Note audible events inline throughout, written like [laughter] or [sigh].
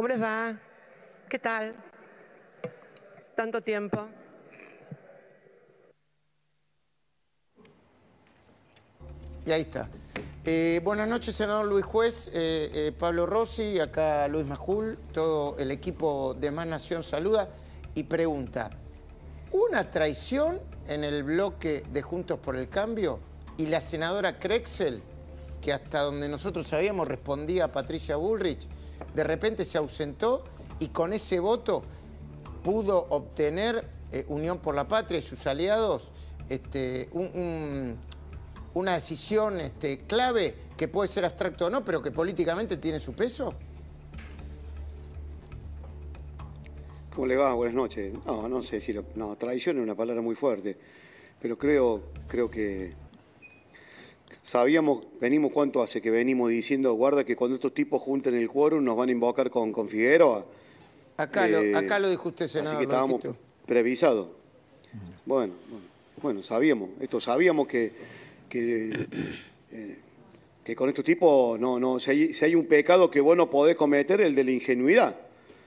¿Cómo les va? ¿Qué tal? Tanto tiempo. Y ahí está. Eh, buenas noches, senador Luis Juez, eh, eh, Pablo Rossi, acá Luis Majul, todo el equipo de Más Nación saluda y pregunta, ¿una traición en el bloque de Juntos por el Cambio y la senadora Krexel, que hasta donde nosotros sabíamos respondía a Patricia Bullrich, de repente se ausentó y con ese voto pudo obtener eh, Unión por la Patria y sus aliados este, una decisión este, clave que puede ser abstracto o no, pero que políticamente tiene su peso? ¿Cómo le va? Buenas noches. No, no sé si no, traición es una palabra muy fuerte, pero creo, creo que Sabíamos, venimos cuánto hace que venimos diciendo, guarda, que cuando estos tipos junten el quórum nos van a invocar con, Figueroa. Acá, lo, eh, acá lo dijo usted, senador. Así que estábamos previsados. Bueno, bueno, sabíamos, esto sabíamos que, eh, que, con estos tipos, no, no, si hay, si hay un pecado que vos no podés cometer, el de la ingenuidad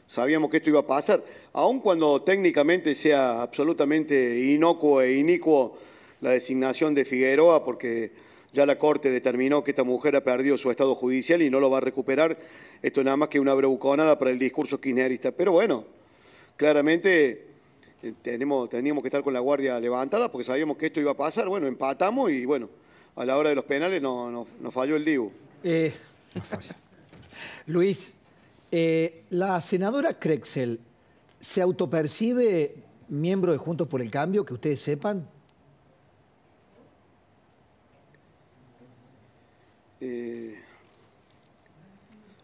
sabíamos que esto iba a pasar, aun cuando técnicamente sea absolutamente inocuo e inicuo la designación de Figueroa, porque ya la Corte determinó que esta mujer ha perdido su estado judicial y no lo va a recuperar. Esto nada más que una nada para el discurso kirchnerista. Pero bueno, claramente eh, tenemos, teníamos que estar con la guardia levantada porque sabíamos que esto iba a pasar. Bueno, empatamos y bueno, a la hora de los penales nos no, no falló el DIVU. Eh, Luis, eh, la senadora Crexel se autopercibe miembro de Juntos por el Cambio, que ustedes sepan. Eh,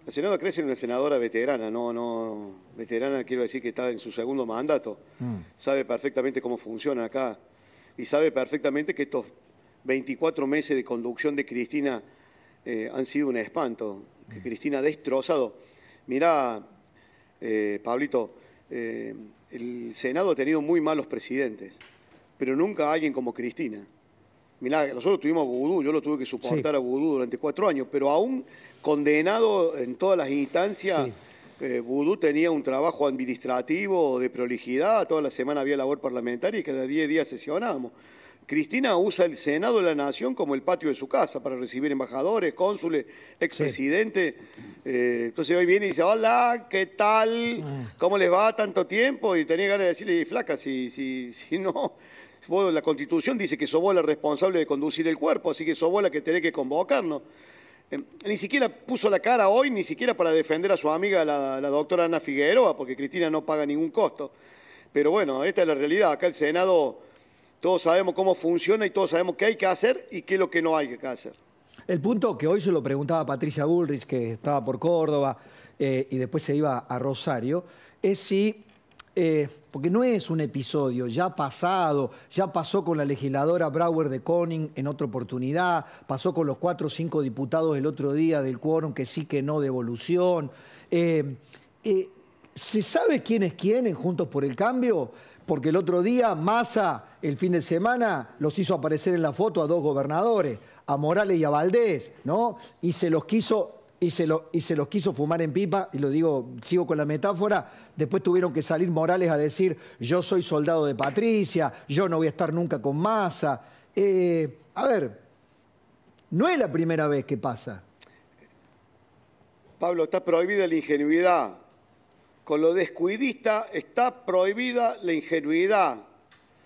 la senadora Crece en una senadora veterana, no, no, veterana quiero decir que está en su segundo mandato, mm. sabe perfectamente cómo funciona acá y sabe perfectamente que estos 24 meses de conducción de Cristina eh, han sido un espanto, que mm. Cristina ha destrozado. Mirá, eh, Pablito, el Senado ha tenido muy malos presidentes, pero nunca alguien como Cristina. Mirá, nosotros tuvimos a yo lo tuve que soportar a Vudú durante cuatro años, pero aún condenado en todas las instancias, eh, Vudú tenía un trabajo administrativo de prolijidad, toda la semana había labor parlamentaria y cada 10 días sesionábamos. Cristina usa el Senado de la Nación como el patio de su casa para recibir embajadores, cónsules, expresidentes. Eh, entonces hoy viene y dice, hola, ¿qué tal? Ah. ¿Cómo les va tanto tiempo? Y tenía ganas de decirle, flaca, si no, la Constitución dice que sos vos la responsable de conducir el cuerpo, así que sos que tiene que convocarnos. Em, ni siquiera puso la cara hoy, ni siquiera para defender a su amiga la, doctora Ana Figueroa, porque Cristina no paga ningún costo. Pero bueno, esta es la realidad. Acá el Senado, todos sabemos cómo funciona y todos sabemos qué hay que hacer y qué es lo que no hay que hacer. El punto que hoy se lo preguntaba Patricia Bullrich, que estaba por Córdoba eh, y después se iba a Rosario, es si eh, porque no es un episodio ya pasado, ya pasó con la legisladora Brouwer de Coning en otra oportunidad, pasó con los cuatro o cinco diputados el otro día del quórum que sí que no devolución. Eh, eh, ¿Se sabe quién es quién en Juntos por el Cambio? Porque el otro día Massa, el fin de semana, los hizo aparecer en la foto a dos gobernadores, a Morales y a Valdés, ¿no? Y se los quiso y se, los quiso fumar en pipa, y lo digo, sigo con la metáfora, después tuvieron que salir Morales a decir, yo soy soldado de Patricia, yo no voy a estar nunca con masa. Eh, a ver, no es la primera vez que pasa. Pablo, está prohibida la ingenuidad. Con lo descuidista está prohibida la ingenuidad.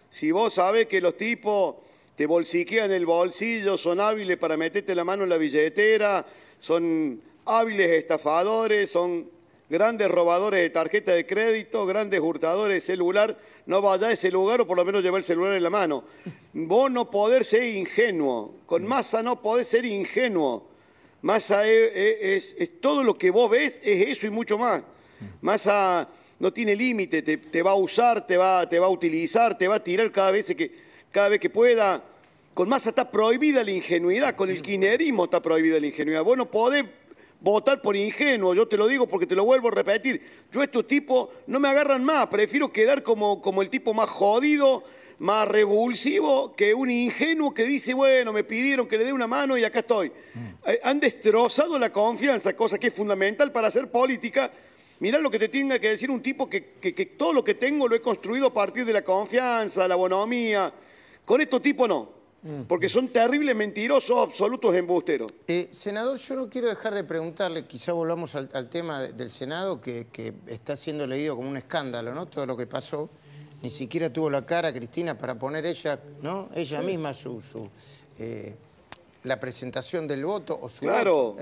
Si vos sabés que los tipos te bolsiquean el bolsillo, son hábiles para meterte la mano en la billetera, son hábiles estafadores, son grandes robadores de tarjeta de crédito, grandes hurtadores de celular, no vaya a ese lugar o por lo menos lleva el celular en la mano. Vos no podés ser ingenuo, con mm. masa no podés ser ingenuo. Massa e, e, es, todo lo que vos ves, es eso y mucho más. Mm. Massa no tiene límite, te, va a usar, te va, te va a utilizar, te va a tirar cada vez que, cada vez que pueda. Con Massa está prohibida la ingenuidad, con el kinerismo está prohibida la ingenuidad. Bueno, no podés votar por ingenuo, yo te lo digo porque te lo vuelvo a repetir. Yo estos tipos no me agarran más, prefiero quedar como, como el tipo más jodido, más revulsivo que un ingenuo que dice, bueno, me pidieron que le dé una mano y acá estoy. Mm. Eh, han destrozado la confianza, cosa que es fundamental para hacer política. Mirá lo que te tenga que decir un tipo que, todo lo que tengo lo he construido a partir de la confianza, la bonomía. Con estos tipos no porque son terribles mentirosos, absolutos embusteros. Eh, senador, yo no quiero dejar de preguntarle, quizá volvamos al, tema del Senado, que, está siendo leído como un escándalo, ¿no? Todo lo que pasó. Ni siquiera tuvo la cara Cristina para poner ella, ¿no? Ella misma su, eh, la presentación del voto o su eh, eh, claro.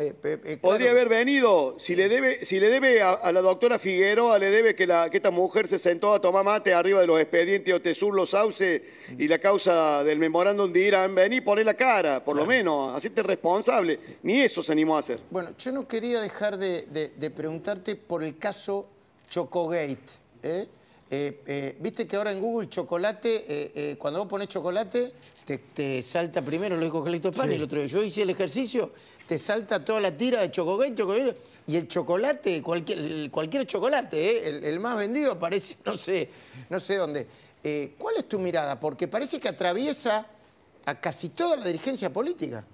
Podría haber venido. Si le debe, si le debe a, la doctora Figueroa, le debe que, esta mujer se sentó a tomar mate arriba de los expedientes Otesur, Los Sauce y la causa del memorándum de Irán, vení, poné la cara, por lo menos, hacete responsable. Ni eso se animó a hacer. Bueno, yo no quería dejar de, de preguntarte por el caso Chocogate. ¿eh? Eh, eh, viste que ahora en Google chocolate, eh, cuando vos pones chocolate, te, salta primero, lo dijo Jalito Pan y el otro día. Yo hice el ejercicio, te salta toda la tira de chocolate, y el chocolate, cualquier, cualquier chocolate, el, más vendido aparece, [laughs] no sé, no sé dónde. ¿Cuál es tu mirada? Porque parece que atraviesa a casi toda la dirigencia política.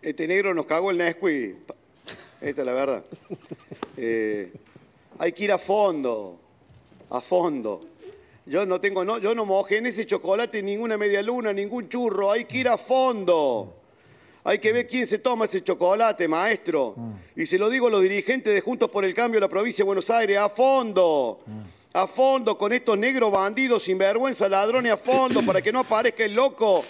Este negro nos cagó el Nesquik. Esta es la verdad. Eh, hay que ir a fondo, a fondo. Yo no tengo, no, yo no mojé en ese chocolate ninguna media luna, ningún churro. Hay que ir a fondo. Hay que ver quién se toma ese chocolate, maestro. Mm. Y se lo digo a los dirigentes de Juntos por el Cambio de la provincia de Buenos Aires, a fondo. Mm. A fondo con estos negros bandidos, sinvergüenza, ladrones, a fondo, para que no aparezca el loco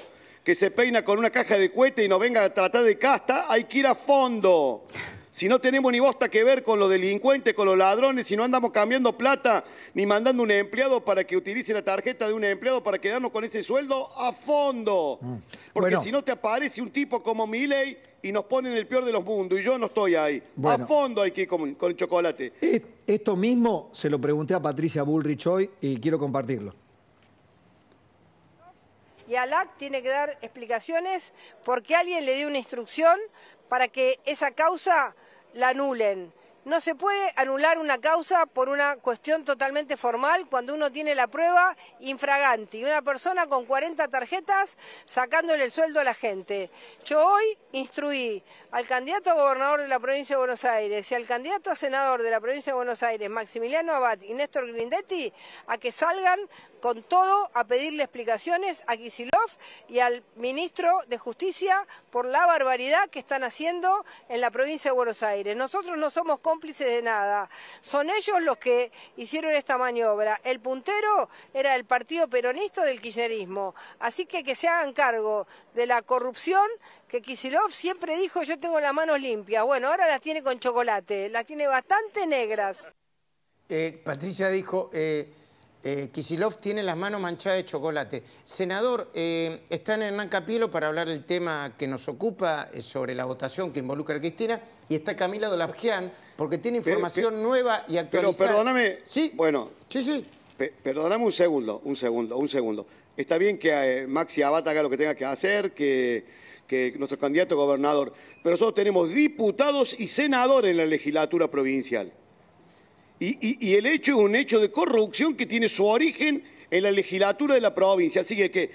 que se peina con una caja de cuete y no venga a tratar de casta. Hay que ir a fondo. Si no tenemos ni bosta que ver con los delincuentes, con los ladrones, si no andamos cambiando plata ni mandando un empleado para que utilice la tarjeta de un empleado para quedarnos con ese sueldo a fondo. Mm. Porque si no te aparece un tipo como Miley y nos ponen en el peor de los mundos y yo no estoy ahí. A fondo hay que ir con, el chocolate. Esto mismo se lo pregunté a Patricia Bullrich hoy y quiero compartirlo y ALAC tiene que dar explicaciones porque alguien le dio una instrucción para que esa causa la anulen. No se puede anular una causa por una cuestión totalmente formal cuando uno tiene la prueba infraganti. Una persona con 40 tarjetas sacándole el sueldo a la gente. Yo hoy instruí al candidato a gobernador de la provincia de Buenos Aires y al candidato a senador de la provincia de Buenos Aires, Maximiliano Abad y Néstor Grindetti, a que salgan con todo a pedirle explicaciones a Kisilov y al ministro de Justicia por la barbaridad que están haciendo en la provincia de Buenos Aires. Nosotros no somos cómplices de nada. Son ellos los que hicieron esta maniobra. El puntero era el partido peronista del kirchnerismo. Así que que se hagan cargo de la corrupción que Kisilov siempre dijo yo tengo las manos limpias. Bueno, ahora las tiene con chocolate, las tiene bastante negras. Eh, Patricia dijo, eh, eh, Kisilov tiene las manos manchadas de chocolate. Senador, eh, está en Hernán Capilo para hablar del tema que nos ocupa sobre la votación que involucra a Cristina y está Camila Dolabjian porque tiene información nueva y actualizada. Pero perdóname, sí, bueno, sí, sí. Perdóname un segundo, un segundo, un segundo. Está bien que Maxi Abata haga lo que tenga que hacer, que que nuestro candidato a gobernador, pero nosotros tenemos diputados y senadores en la legislatura provincial. Y, el hecho es un hecho de corrupción que tiene su origen en la legislatura de la provincia. Así que,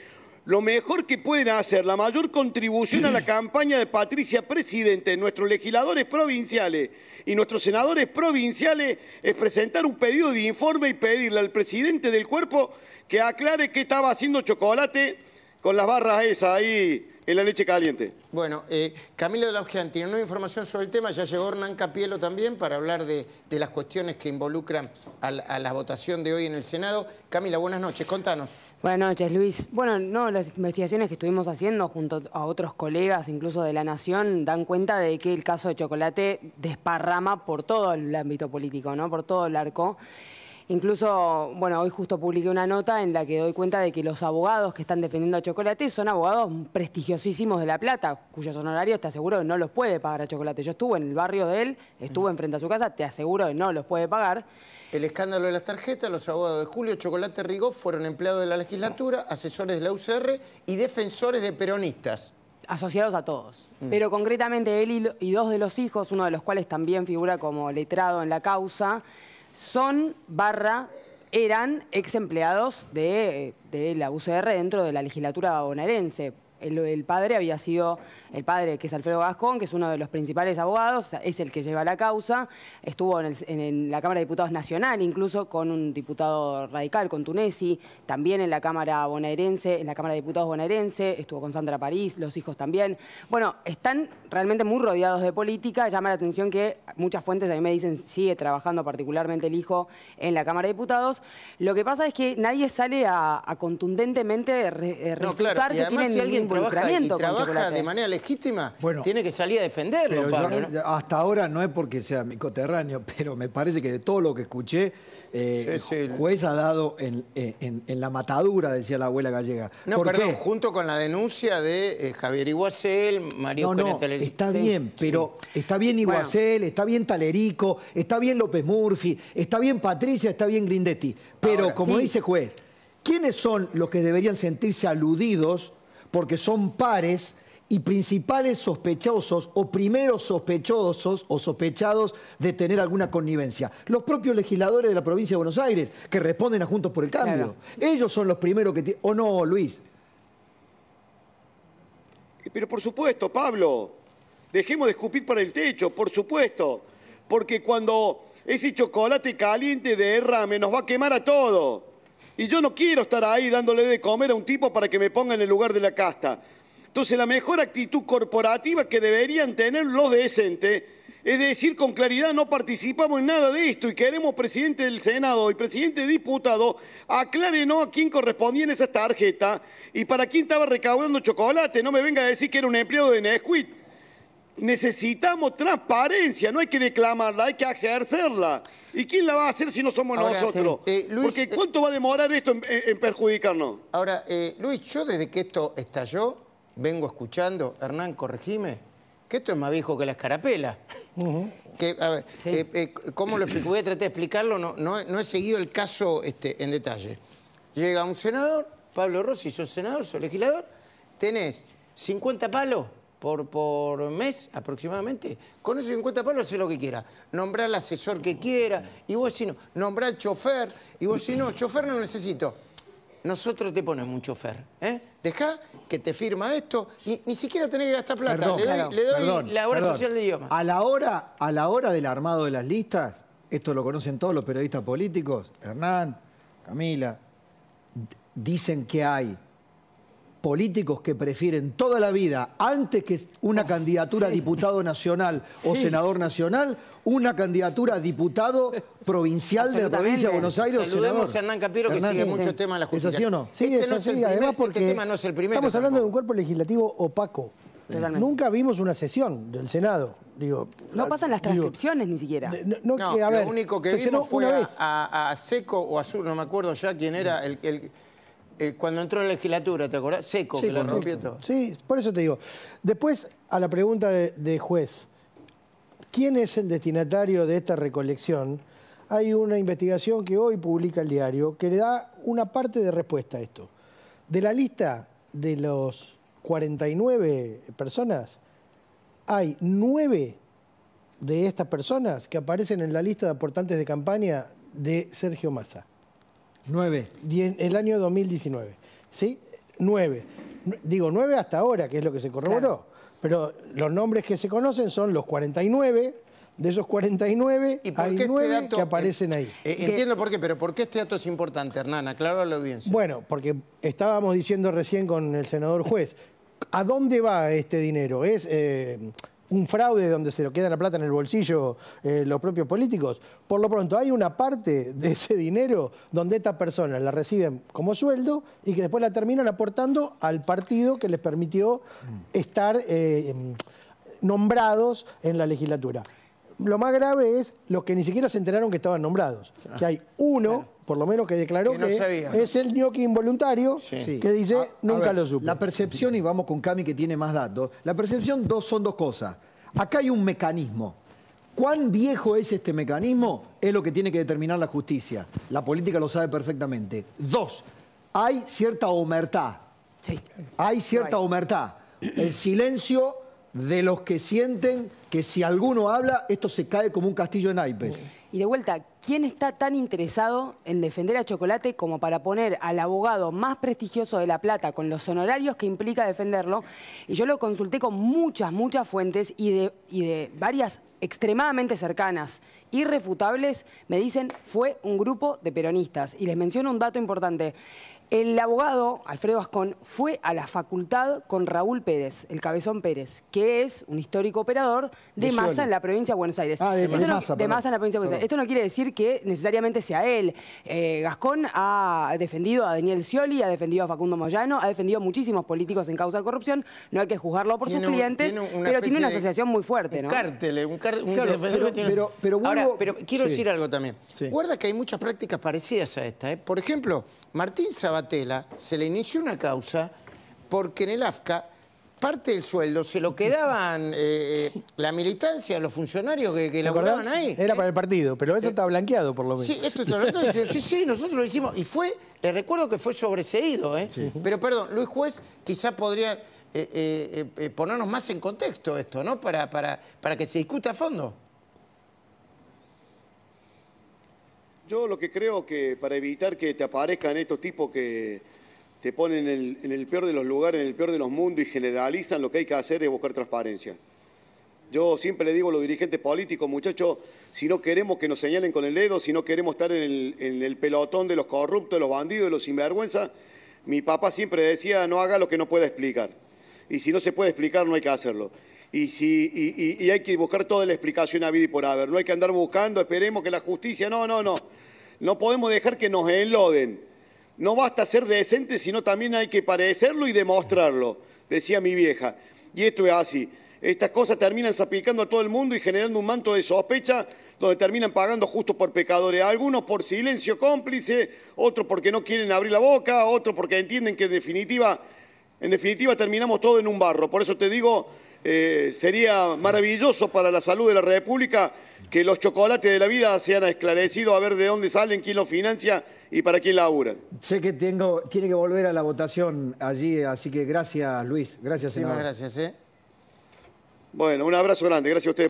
lo mejor que pueden hacer, la mayor contribución a la [clears throat] campaña de Patricia Presidente, nuestros legisladores provinciales y nuestros senadores provinciales, es presentar un pedido de informe y pedirle al presidente del cuerpo que aclare que estaba haciendo chocolate con las barras esas ahí en la leche caliente. Bueno, eh, Camilo de la Ojean tiene nueva información sobre el tema. Ya llegó Hernán Capielo también para hablar de, las cuestiones que involucran a, la votación de hoy en el Senado. Camila, buenas noches, contanos. Buenas noches, Luis. Bueno, no, las investigaciones que estuvimos haciendo junto a otros colegas, incluso de la Nación, dan cuenta de que el caso de Chocolate desparrama por todo el ámbito político, ¿no? Por todo el arco. Incluso, bueno, hoy justo publiqué una nota en la que doy cuenta de que los abogados que están defendiendo a Chocolate son abogados prestigiosísimos de La Plata, cuyos honorarios te aseguro no los puede pagar a Chocolate. Yo estuve en el barrio de él, estuve enfrente a su casa, te aseguro que no los puede pagar. El escándalo de las tarjetas, los abogados de Julio Chocolate Rigó fueron empleados de la legislatura, asesores de la UCR y defensores de peronistas asociados a todos. Mm. Pero concretamente él y, dos de los hijos, uno de los cuales también figura como letrado en la causa, son barra eran ex empleados de, de la UCR dentro de la legislatura bonaerense el, padre había sido el padre, que es Alfredo Gascón, que es uno de los principales abogados, es el que lleva la causa, estuvo en, la Cámara de Diputados Nacional, incluso con un diputado radical, con Tunesi, también en la Cámara bonaerense, en la Cámara de Diputados bonaerense, estuvo con Sandra París, los hijos también. Bueno, están realmente muy rodeados de política, llama la atención que muchas fuentes a mí me dicen sigue trabajando particularmente el hijo en la Cámara de Diputados. Lo que pasa es que nadie sale a, contundentemente eh, refutar tienen alguien Trabaja, y trabaja de manera legítima, tiene que salir a defenderlo, Pablo, Hasta ahora no es porque sea micoterráneo... [laughs] pero me parece que de todo lo que escuché, eh, el juez ha dado en, la matadura, decía la abuela gallega. No, perdón, junto con la denuncia de eh, Javier Iguacel, María no, no, Talerico. Está bien, pero está bien Iguacel, está bien Talerico, está bien López Murphy, está bien Patricia, está bien Grindetti. Pero, como dice juez, ¿quiénes son los que deberían sentirse aludidos? porque son pares y principales sospechosos o primeros sospechosos o sospechados de tener alguna connivencia. Los propios legisladores de la provincia de Buenos Aires, que responden a Juntos por el Cambio. Ellos son los primeros que... ¿O no, Luis? Pero por supuesto, Pablo, dejemos de escupir para el techo, por supuesto, porque cuando ese chocolate caliente de derrame nos va a quemar a todo y yo no quiero estar ahí dándole de comer a un tipo para que me ponga en el lugar de la casta. Entonces la mejor actitud corporativa que deberían tener los decentes es decir con claridad no participamos en nada de esto y queremos presidente del Senado y presidente diputado no a quién en esa tarjeta y para quién estaba recaudando chocolate. No me venga a decir que era un empleado de Nesquik necesitamos transparencia, no hay que declamarla, hay que ejercerla. ¿Y quién la va a hacer si no somos nosotros? Eh, eh, Porque eh, ¿cuánto va a demorar esto en, perjudicarnos? Ahora, Luis, yo desde que esto estalló, vengo escuchando, Hernán, corregime, que esto es más viejo que la escarapela. a ¿Cómo lo explico? Voy a tratar de explicarlo, no, he seguido el caso este, en detalle. Llega un senador, Pablo Rossi, soy senador, soy legislador, tenés 50 palos por, mes aproximadamente. Con esos 50 palos hace lo que quiera. Nombrar al asesor que quiera, y vos si no, nombrar al chofer, y vos si no, chofer no necesito. Nosotros te ponemos un chofer, ¿eh? Dejá que te firma esto y ni siquiera tenés que gastar plata. le doy, la hora social de idioma. A la hora, a la hora del armado de las listas, esto lo conocen todos los periodistas políticos, Hernán, Camila, dicen que hay políticos que prefieren toda la vida, antes que una oh, candidatura a diputado nacional o senador nacional, una candidatura a diputado provincial de la provincia de Buenos Aires Saludemos a Hernán Capiro que sigue mucho muchos temas en la justicia. ¿Es así o no? Este sí, además este porque tema no es el primero. Estamos hablando de un cuerpo legislativo opaco. Totalmente. Nunca vimos una sesión del Senado. Digo, no pasan las transcripciones ni siquiera. No, a lo único que vimos fue a, a, Seco o Azul, no me acuerdo ya quién era el, el eh, cuando entró la legislatura, ¿te acordás? Seco, que lo rompió todo. Sí, por eso te digo. Después, a la pregunta de, juez, ¿quién es el destinatario de esta recolección? Hay una investigación que hoy publica el diario que le da una parte de respuesta a esto. De la lista de los 49 personas, hay nueve de estas personas que aparecen en la lista de aportantes de campaña de Sergio Massa. Nueve. el año 2019. ¿Sí? Nueve. Digo, nueve hasta ahora, que es lo que se corroboró. Pero los nombres que se conocen son los 49, de esos 49, ¿Y por hay qué este que aparecen ahí. Eh, eh, entiendo por qué, pero ¿por qué este dato es importante, Hernán? Aclaro bien. la Bueno, porque estábamos diciendo recién con el senador juez, ¿a dónde va este dinero? ¿Es eh, un fraude donde se lo queda la plata en el bolsillo eh, los propios políticos. Por lo pronto, hay una parte de ese dinero donde estas personas la reciben como sueldo y que después la terminan aportando al partido que les permitió mm. estar eh, nombrados en la legislatura lo más grave es los que ni siquiera se enteraron que estaban nombrados. que hay uno, por lo menos, que declaró que, es el ñoqui involuntario que dice ah, nunca lo supe. La percepción, y vamos con Cami que tiene más datos, la percepción dos, son dos cosas. Acá hay un mecanismo. ¿Cuán viejo es este mecanismo? Es lo que tiene que determinar la justicia. La política lo sabe perfectamente. Dos, hay cierta humertad. Sí. Hay cierta humertad. El silencio de los que sienten que si alguno habla, esto se cae como un castillo en naipes. Y de vuelta, ¿quién está tan interesado en defender a Chocolate como para poner al abogado más prestigioso de La Plata con los honorarios que implica defenderlo? Y yo lo consulté con muchas, muchas fuentes y de, y de varias extremadamente cercanas, irrefutables, me dicen fue un grupo de peronistas. Y les menciono un dato importante. El abogado Alfredo Ascón fue a la facultad con Raúl Pérez, el cabezón Pérez, que es un histórico operador de, masa ah, en la provincia de Buenos Aires. de, masa, en la provincia de Buenos Aires. Esto no quiere decir que necesariamente sea él. Eh, Gascón ha defendido a Daniel Scioli, ha defendido a Facundo Moyano, ha defendido a muchísimos políticos en causa de corrupción. No hay que juzgarlo por sus clientes, pero tiene una asociación muy fuerte. Un ¿no? cártel, eh, un cártel. Un pero, quiero decir algo también. Guarda que hay muchas prácticas parecidas a esta. Eh. Por ejemplo, Martín Sabatella se le inició una causa porque en el AFCA parte del sueldo se lo quedaban eh, eh, la militancia, los funcionarios que, la guardaban ahí. Era para el partido, pero eso eh, está blanqueado por lo menos. [laughs] Sí, sí, nosotros lo hicimos. Y fue, le recuerdo que fue sobreseído. ¿eh? Pero perdón, Luis Juez quizá podría ponernos más en contexto esto, ¿no? Para, para, para que se discuta a fondo. Yo lo que creo que para evitar que te aparezcan estos tipos que te ponen en el, peor de los lugares, en el peor de los mundos y generalizan lo que hay que hacer es buscar transparencia. Yo siempre le digo a los dirigentes políticos, muchachos, si no queremos que nos señalen con el dedo, si no queremos estar en el, pelotón de los corruptos, de los bandidos, de los sinvergüenzas, mi papá siempre decía, no haga lo que no pueda explicar. Y si no se puede explicar, no hay que hacerlo. Y, si, y hay que buscar toda la explicación a vida y por haber. No hay que andar buscando, esperemos que la justicia... No, no, no. No podemos dejar que nos enloden. No basta ser decente, sino también hay que parecerlo y demostrarlo, decía mi vieja. Y esto es así. Estas cosas terminan zapicando a todo el mundo y generando un manto de sospecha donde terminan pagando justo por pecadores. Algunos por silencio cómplice, otros porque no quieren abrir la boca, otros porque entienden que en definitiva, en definitiva terminamos todo en un barro. Por eso te digo, eh, sería maravilloso para la salud de la República que los chocolates de la vida sean esclarecidos, a ver de dónde salen, quién los financia y para quién laburan. Sé que tiene que volver a la votación allí, así que gracias Luis, gracias senador. Muchas gracias. ¿eh? Bueno, un abrazo grande, gracias a ustedes.